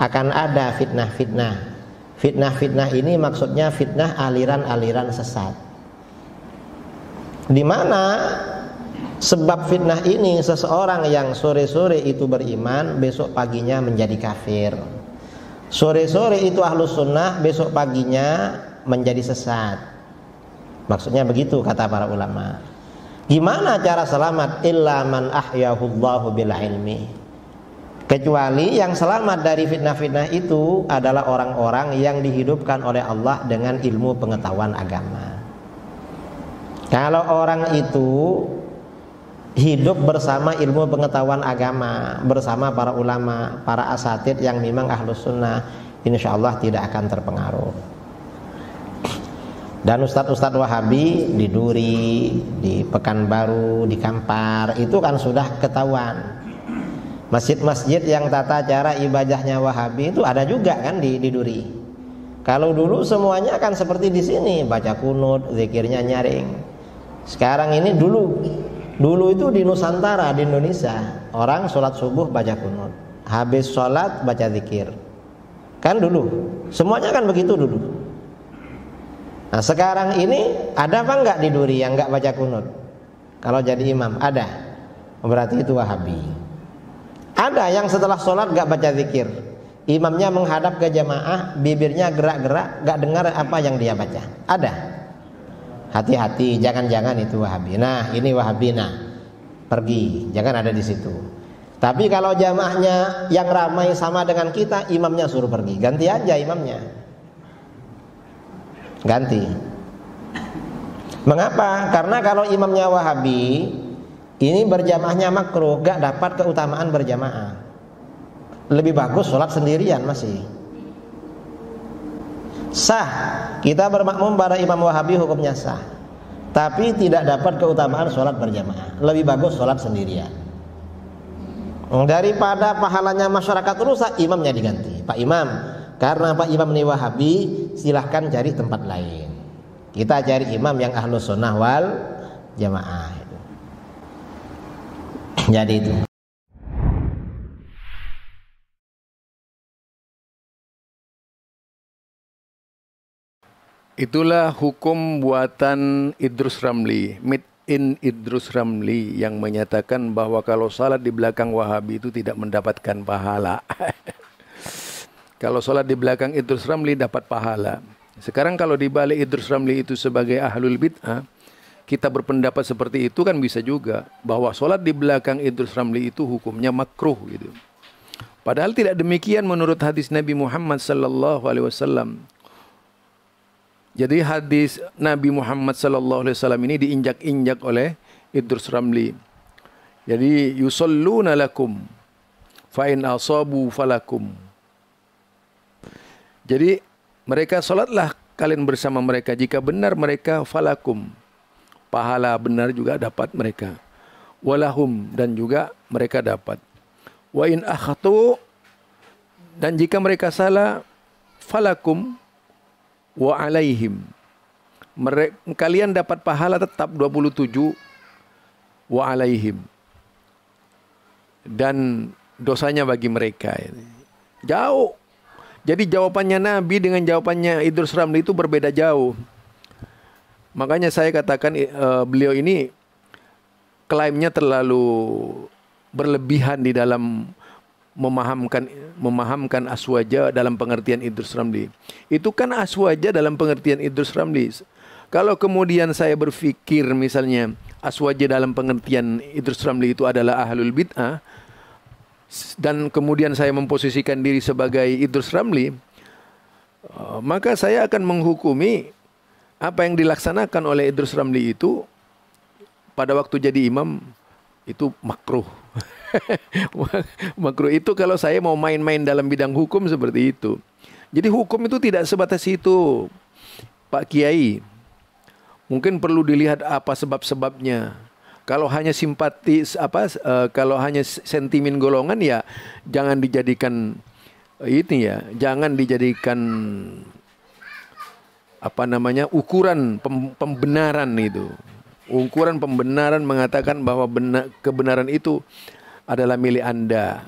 akan ada fitnah-fitnah. Fitnah-fitnah ini maksudnya fitnah aliran-aliran sesat. Di mana sebab fitnah ini seseorang yang sore-sore itu beriman, besok paginya menjadi kafir. Sore-sore itu ahlus sunnah, besok paginya menjadi sesat. Maksudnya begitu kata para ulama. Gimana cara selamat? Illa man ahyahullahu bil ilmi. Kecuali yang selamat dari fitnah-fitnah itu adalah orang-orang yang dihidupkan oleh Allah dengan ilmu pengetahuan agama. Kalau orang itu hidup bersama ilmu pengetahuan agama, bersama para ulama, para asatid yang memang ahlus sunnah, insya Allah tidak akan terpengaruh. Dan ustadz-ustadz Wahabi di Duri, di Pekanbaru, di Kampar itu kan sudah ketahuan Masjid-masjid yang tata cara ibadahnya Wahabi itu ada juga kan di, di Duri. Kalau dulu semuanya akan seperti di sini, baca kunut, zikirnya nyaring. Sekarang ini dulu, dulu itu di Nusantara, di Indonesia, orang sholat subuh baca kunut, habis sholat baca zikir. Kan dulu, semuanya kan begitu dulu. Nah sekarang ini ada apa enggak di Duri yang enggak baca kunut? Kalau jadi imam, ada. Berarti itu Wahabi. Ada yang setelah sholat gak baca zikir. Imamnya menghadap ke jamaah, bibirnya gerak-gerak, gak dengar apa yang dia baca. Ada. Hati-hati, jangan-jangan itu wahabi. Nah, ini wahabi. Nah, pergi, jangan ada di situ. Tapi kalau jamaahnya yang ramai sama dengan kita, imamnya suruh pergi. Ganti aja imamnya. Ganti. Mengapa? Karena kalau imamnya wahabi, ini berjamaahnya makruh, gak dapat keutamaan berjamaah. Lebih bagus sholat sendirian masih. Sah, kita bermakmum pada Imam Wahabi hukumnya sah. Tapi tidak dapat keutamaan sholat berjamaah. Lebih bagus sholat sendirian. Daripada pahalanya masyarakat rusak, imamnya diganti. Pak Imam, karena Pak Imam ini Wahabi, silahkan cari tempat lain. Kita cari imam yang ahlus sunnah wal jamaah jadi itu. Itulah hukum buatan Idrus Ramli, Mid in Idrus Ramli yang menyatakan bahwa kalau salat di belakang Wahabi itu tidak mendapatkan pahala. kalau salat di belakang Idrus Ramli dapat pahala. Sekarang kalau dibalik Idrus Ramli itu sebagai ahlul bid'ah, kita berpendapat seperti itu kan bisa juga bahwa sholat di belakang Idrus Ramli itu hukumnya makruh gitu. Padahal tidak demikian menurut hadis Nabi Muhammad sallallahu alaihi wasallam. Jadi hadis Nabi Muhammad sallallahu alaihi wasallam ini diinjak-injak oleh Idrus Ramli. Jadi yusalluna lakum fa in asabu falakum. Jadi mereka salatlah kalian bersama mereka jika benar mereka falakum pahala benar juga dapat mereka. Walahum dan juga mereka dapat. Wa in akhatu dan jika mereka salah falakum wa alaihim. Mereka, kalian dapat pahala tetap 27 wa alaihim. Dan dosanya bagi mereka. Jauh. Jadi jawabannya Nabi dengan jawabannya Idrus Ramli itu berbeda jauh. Makanya saya katakan uh, beliau ini klaimnya terlalu berlebihan di dalam memahamkan memahamkan aswaja dalam pengertian Idrus Ramli. Itu kan aswaja dalam pengertian Idrus Ramli. Kalau kemudian saya berpikir misalnya aswaja dalam pengertian Idrus Ramli itu adalah ahlul bid'ah dan kemudian saya memposisikan diri sebagai Idrus Ramli, eh, maka saya akan menghukumi apa yang dilaksanakan oleh Idrus Ramli itu pada waktu jadi imam itu makruh. makruh itu kalau saya mau main-main dalam bidang hukum seperti itu. Jadi hukum itu tidak sebatas itu. Pak Kiai, mungkin perlu dilihat apa sebab-sebabnya. Kalau hanya simpati apa e, kalau hanya sentimen golongan ya jangan dijadikan eh, ini ya, jangan dijadikan apa namanya ukuran pem, pembenaran itu ukuran pembenaran mengatakan bahwa benar, kebenaran itu adalah milik anda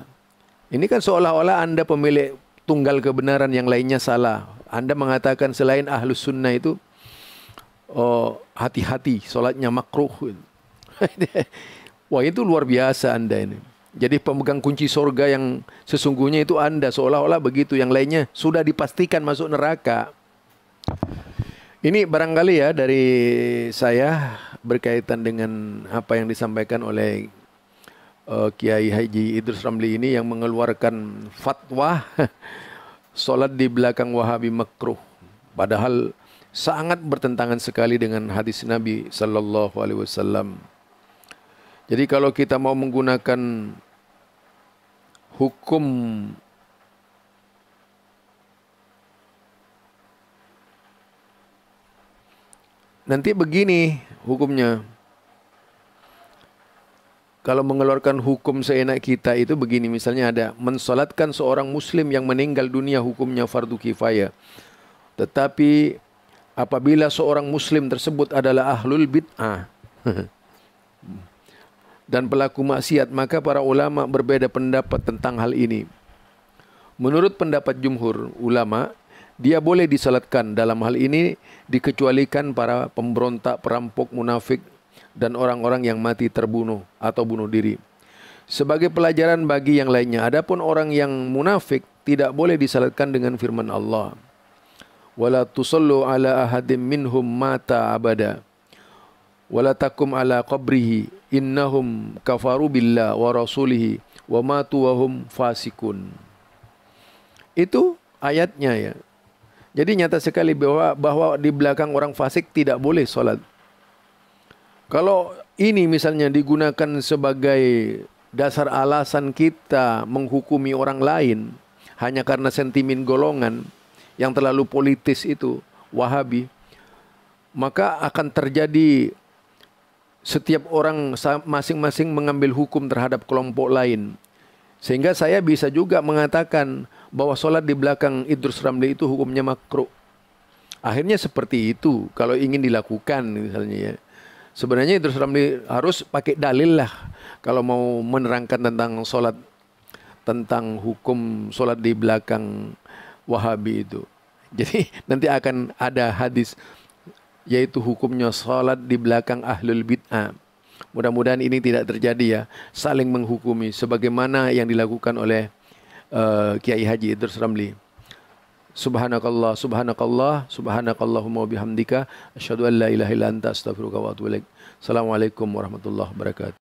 ini kan seolah-olah anda pemilik tunggal kebenaran yang lainnya salah anda mengatakan selain ahlus sunnah itu oh, hati-hati sholatnya makruh wah itu luar biasa anda ini jadi pemegang kunci sorga yang sesungguhnya itu anda seolah-olah begitu yang lainnya sudah dipastikan masuk neraka ini barangkali ya dari saya berkaitan dengan apa yang disampaikan oleh uh, Kiai Haji Idrus Ramli ini yang mengeluarkan fatwa sholat di belakang Wahabi makruh. Padahal sangat bertentangan sekali dengan hadis Nabi Sallallahu Alaihi Wasallam. Jadi kalau kita mau menggunakan hukum nanti begini hukumnya. Kalau mengeluarkan hukum seenak kita itu begini misalnya ada mensolatkan seorang muslim yang meninggal dunia hukumnya fardu kifayah. Tetapi apabila seorang muslim tersebut adalah ahlul bid'ah dan pelaku maksiat maka para ulama berbeda pendapat tentang hal ini. Menurut pendapat jumhur ulama dia boleh disalatkan dalam hal ini dikecualikan para pemberontak, perampok, munafik dan orang-orang yang mati terbunuh atau bunuh diri. Sebagai pelajaran bagi yang lainnya, adapun orang yang munafik tidak boleh disalatkan dengan firman Allah. Wala tusallu ala ahadim minhum mata abada. Wala takum ala qabrihi innahum kafaru billah wa rasulihi wa matu fasikun. Itu ayatnya ya. Jadi nyata sekali bahwa bahwa di belakang orang fasik tidak boleh sholat. Kalau ini misalnya digunakan sebagai dasar alasan kita menghukumi orang lain hanya karena sentimen golongan yang terlalu politis itu Wahabi, maka akan terjadi setiap orang masing-masing mengambil hukum terhadap kelompok lain. Sehingga saya bisa juga mengatakan bahwa sholat di belakang Idrus Ramli itu hukumnya makruh. Akhirnya seperti itu kalau ingin dilakukan misalnya ya. Sebenarnya Idrus Ramli harus pakai dalil lah kalau mau menerangkan tentang sholat tentang hukum sholat di belakang Wahabi itu. Jadi nanti akan ada hadis yaitu hukumnya sholat di belakang ahlul bid'ah. Mudah-mudahan ini tidak terjadi ya, saling menghukumi sebagaimana yang dilakukan oleh Eh, Kiai Haji Idris Ramli. Subhanakallah, subhanakallah, subhanakallahumma wabihamdika. Asyadu an la ilaha illa anta astaghfiruka Assalamualaikum warahmatullahi wabarakatuh.